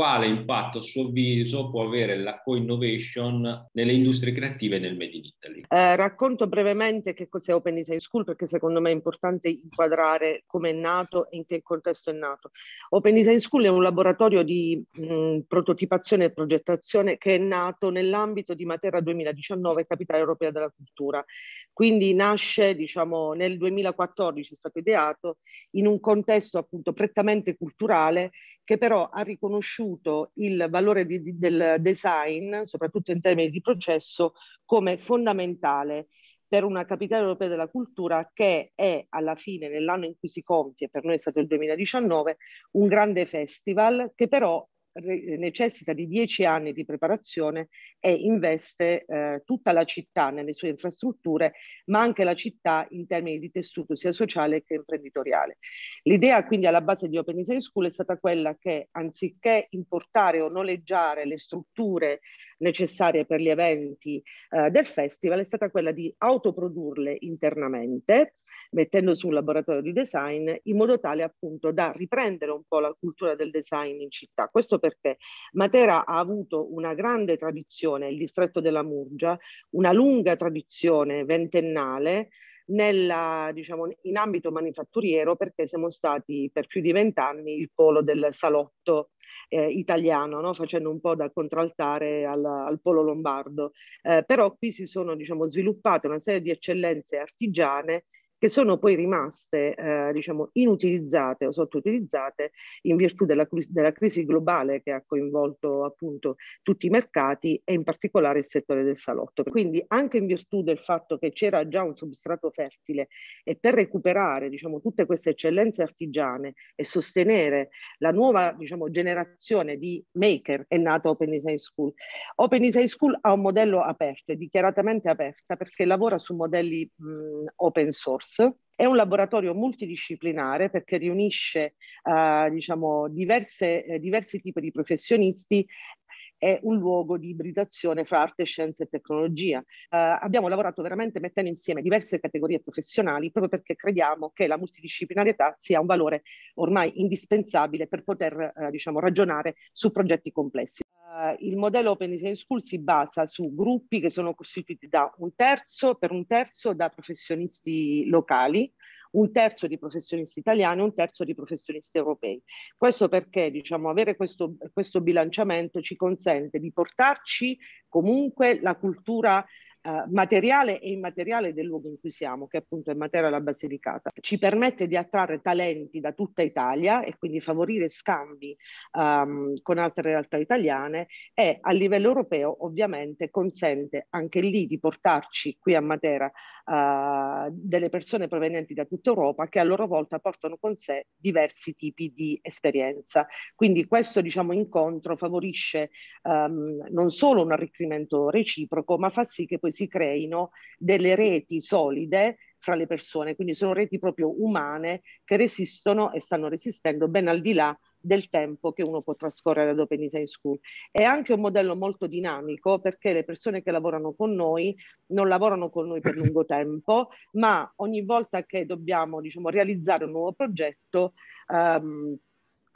quale impatto a suo avviso può avere la co-innovation nelle industrie creative e nel Made in Italy? Eh, racconto brevemente che cos'è Open Design School perché secondo me è importante inquadrare come è nato e in che contesto è nato. Open Design School è un laboratorio di mh, mm, prototipazione e progettazione che è nato nell'ambito di Matera 2019, capitale europea della cultura. Quindi nasce diciamo, nel 2014, è stato ideato in un contesto appunto prettamente culturale che però ha riconosciuto il valore di, di, del design, soprattutto in termini di processo, come fondamentale per una capitale europea della cultura che è alla fine, nell'anno in cui si compie, per noi è stato il 2019, un grande festival che però necessita di dieci anni di preparazione e investe eh, tutta la città nelle sue infrastrutture, ma anche la città in termini di tessuto sia sociale che imprenditoriale. L'idea quindi alla base di Open Design School è stata quella che anziché importare o noleggiare le strutture necessarie per gli eventi eh, del festival, è stata quella di autoprodurle internamente mettendo su un laboratorio di design in modo tale appunto da riprendere un po' la cultura del design in città. Questo perché Matera ha avuto una grande tradizione, il distretto della Murgia, una lunga tradizione ventennale nella, diciamo, in ambito manifatturiero perché siamo stati per più di vent'anni il polo del salotto eh, italiano, no? facendo un po' da contraltare al, al polo lombardo. Eh, però qui si sono diciamo, sviluppate una serie di eccellenze artigiane che sono poi rimaste eh, diciamo, inutilizzate o sottoutilizzate in virtù della, della, crisi globale che ha coinvolto appunto tutti i mercati e in particolare il settore del salotto. Quindi anche in virtù del fatto che c'era già un substrato fertile e per recuperare diciamo, tutte queste eccellenze artigiane e sostenere la nuova diciamo, generazione di maker è nata Open Design School. Open Design School ha un modello aperto, è dichiaratamente aperta perché lavora su modelli mh, open source Labs. È un laboratorio multidisciplinare perché riunisce eh, diciamo, diverse, eh, diversi tipi di professionisti è un luogo di ibridazione fra arte, scienza e tecnologia. Eh, abbiamo lavorato veramente mettendo insieme diverse categorie professionali proprio perché crediamo che la multidisciplinarietà sia un valore ormai indispensabile per poter eh, diciamo, ragionare su progetti complessi. Eh, il modello Open Design School si basa su gruppi che sono costituiti da un terzo, per un terzo da professionisti locali, un terzo di professionisti italiani e un terzo di professionisti europei. Questo perché diciamo, avere questo, questo bilanciamento ci consente di portarci comunque la cultura eh, materiale e immateriale del luogo in cui siamo, che appunto è Matera la Basilicata. Ci permette di attrarre talenti da tutta Italia e quindi favorire scambi um, con altre realtà italiane e a livello europeo ovviamente consente anche lì di portarci qui a Matera uh, delle persone provenienti da tutta Europa che a loro volta portano con sé diversi tipi di esperienza. Quindi questo diciamo, incontro favorisce um, non solo un arricchimento reciproco, ma fa sì che poi comunque si creino delle reti solide fra le persone, quindi sono reti proprio umane che resistono e stanno resistendo ben al di là del tempo che uno può trascorrere ad Open Design School. È anche un modello molto dinamico perché le persone che lavorano con noi non lavorano con noi per lungo tempo, ma ogni volta che dobbiamo diciamo, realizzare un nuovo progetto ehm,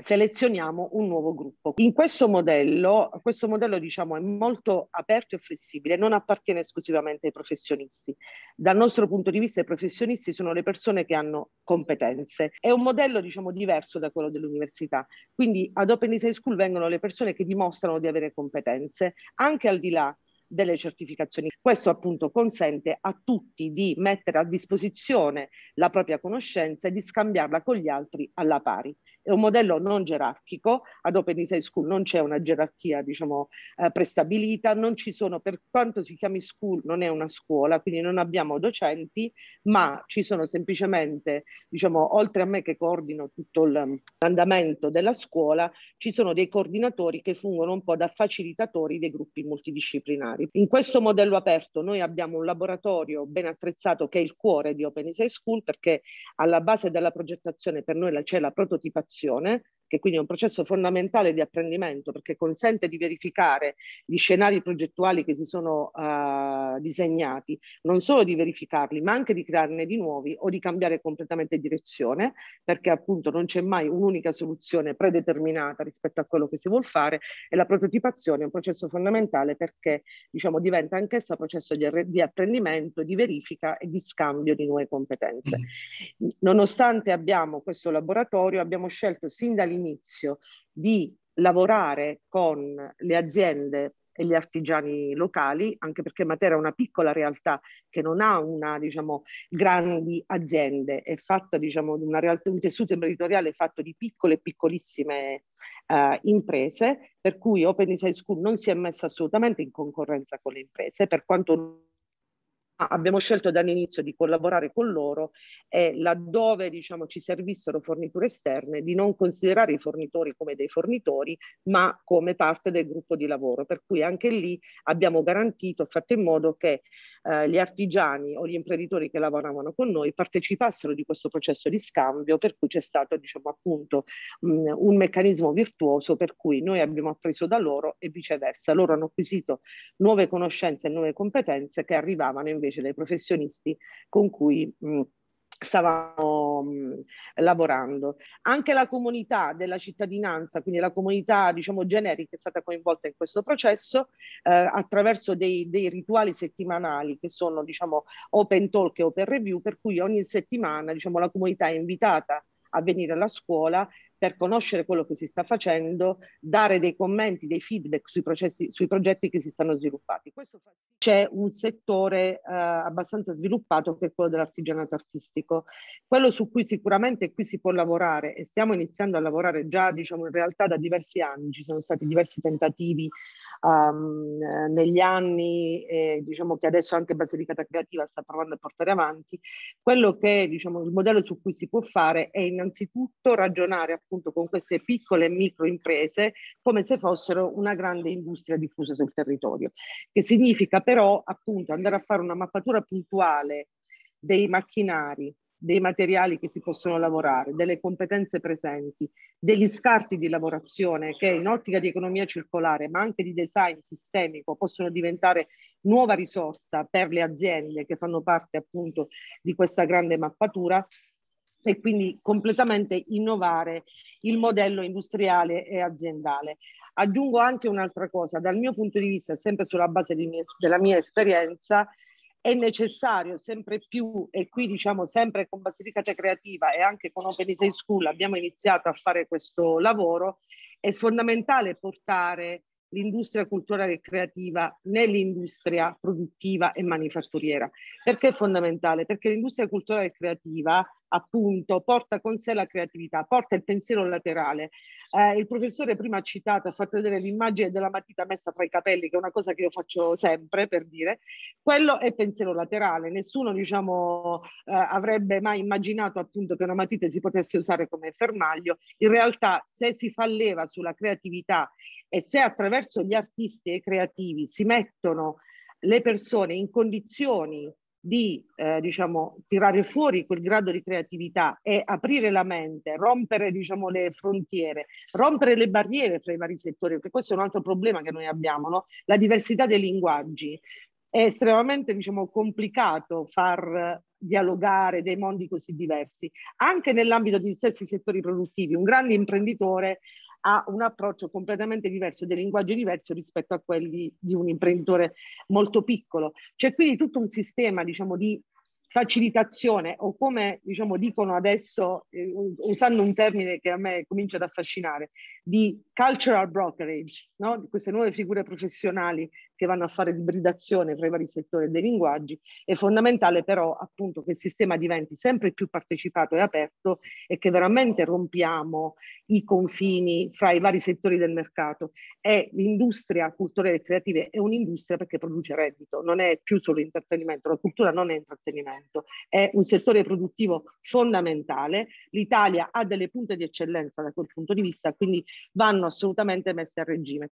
selezioniamo un nuovo gruppo. In questo modello, questo modello diciamo, è molto aperto e flessibile, non appartiene esclusivamente ai professionisti. Dal nostro punto di vista i professionisti sono le persone che hanno competenze. È un modello diciamo, diverso da quello dell'università, quindi ad Open Design School vengono le persone che dimostrano di avere competenze, anche al di là delle certificazioni. Questo appunto consente a tutti di mettere a disposizione la propria conoscenza e di scambiarla con gli altri alla pari è un modello non gerarchico, ad Open Design School non c'è una gerarchia diciamo, eh, prestabilita, non ci sono, per quanto si chiami school, non è una scuola, quindi non abbiamo docenti, ma ci sono semplicemente, diciamo, oltre a me che coordino tutto mm, l'andamento della scuola, ci sono dei coordinatori che fungono un po' da facilitatori dei gruppi multidisciplinari. In questo modello aperto noi abbiamo un laboratorio ben attrezzato che è il cuore di Open Design School perché alla base della progettazione per noi c'è la prototipazione generazione che quindi è un processo fondamentale di apprendimento perché consente di verificare gli scenari progettuali che si sono eh, disegnati, non solo di verificarli, ma anche di crearne di nuovi o di cambiare completamente direzione, perché appunto non c'è mai un'unica soluzione predeterminata rispetto a quello che si vuole fare e la prototipazione è un processo fondamentale perché diciamo, diventa anch'essa processo di, di apprendimento, di verifica e di scambio di nuove competenze. Mm-hmm. Nonostante abbiamo questo laboratorio, abbiamo scelto sin dall'inizio dall'inizio di lavorare con le aziende e gli artigiani locali, anche perché Matera è una piccola realtà che non ha una, diciamo, grandi aziende, è fatta, diciamo, di una realtà, un tessuto imprenditoriale fatto di piccole e piccolissime eh, imprese, per cui Open Design School non si è messa assolutamente in concorrenza con le imprese, per quanto abbiamo scelto dall'inizio di collaborare con loro e laddove diciamo, ci servissero forniture esterne di non considerare i fornitori come dei fornitori ma come parte del gruppo di lavoro per cui anche lì abbiamo garantito fatto in modo che eh, gli artigiani o gli imprenditori che lavoravano con noi partecipassero di questo processo di scambio per cui c'è stato diciamo appunto mh, un meccanismo virtuoso per cui noi abbiamo appreso da loro e viceversa loro hanno acquisito nuove conoscenze e nuove competenze che arrivavano invece invece dai professionisti con cui mh, stavamo mh, lavorando. Anche la comunità della cittadinanza, quindi la comunità diciamo generica è stata coinvolta in questo processo eh, attraverso dei, dei, rituali settimanali che sono diciamo open talk e open review per cui ogni settimana diciamo la comunità è invitata a venire alla scuola per conoscere quello che si sta facendo, dare dei commenti, dei feedback sui, processi, sui progetti che si stanno sviluppati. c'è un settore eh, abbastanza sviluppato che è quello dell'artigianato artistico. Quello su cui sicuramente qui si può lavorare e stiamo iniziando a lavorare già diciamo, in realtà da diversi anni, ci sono stati diversi tentativi um, negli anni, eh, diciamo che adesso anche Basilicata Creativa sta provando a portare avanti, quello che diciamo, il modello su cui si può fare è innanzitutto ragionare appunto con queste piccole e micro imprese come se fossero una grande industria diffusa sul territorio, che significa però appunto andare a fare una mappatura puntuale dei macchinari, dei materiali che si possono lavorare, delle competenze presenti, degli scarti di lavorazione che in ottica di economia circolare ma anche di design sistemico possono diventare nuova risorsa per le aziende che fanno parte appunto di questa grande mappatura e quindi completamente innovare il modello industriale e aziendale. Aggiungo anche un'altra cosa, dal mio punto di vista, sempre sulla base mie, della mia esperienza, è necessario sempre più, e qui diciamo sempre con Basilicata Creativa e anche con Open Design School abbiamo iniziato a fare questo lavoro, è fondamentale portare l'industria culturale e creativa nell'industria produttiva e manifatturiera. Perché è fondamentale? Perché l'industria culturale e creativa appunto porta con sé la creatività, porta il pensiero laterale. Eh, il professore prima ha citato, ha fatto vedere l'immagine della matita messa fra i capelli, che è una cosa che io faccio sempre per dire, quello è pensiero laterale, nessuno diciamo eh, avrebbe mai immaginato appunto che una matita si potesse usare come fermaglio, in realtà se si fa leva sulla creatività e se attraverso gli artisti e i creativi si mettono le persone in condizioni di eh, diciamo, tirare fuori quel grado di creatività e aprire la mente, rompere diciamo, le frontiere, rompere le barriere tra i vari settori, perché questo è un altro problema che noi abbiamo, no? la diversità dei linguaggi. È estremamente diciamo, complicato far dialogare dei mondi così diversi, anche nell'ambito degli stessi settori produttivi. Un grande imprenditore ha un approccio completamente diverso, dei linguaggi diversi rispetto a quelli di un imprenditore molto piccolo. C'è quindi tutto un sistema diciamo, di facilitazione o come diciamo, dicono adesso, eh, usando un termine che a me comincia ad affascinare, di cultural brokerage, no? di queste nuove figure professionali che vanno a fare l'ibridazione tra i vari settori dei linguaggi, è fondamentale però appunto che il sistema diventi sempre più partecipato e aperto e che veramente rompiamo i confini fra i vari settori del mercato. E l'industria culturale e creativa è un'industria perché produce reddito, non è più solo intrattenimento, la cultura non è intrattenimento, è un settore produttivo fondamentale. L'Italia ha delle punte di eccellenza da quel punto di vista, quindi vanno assolutamente messe a regime.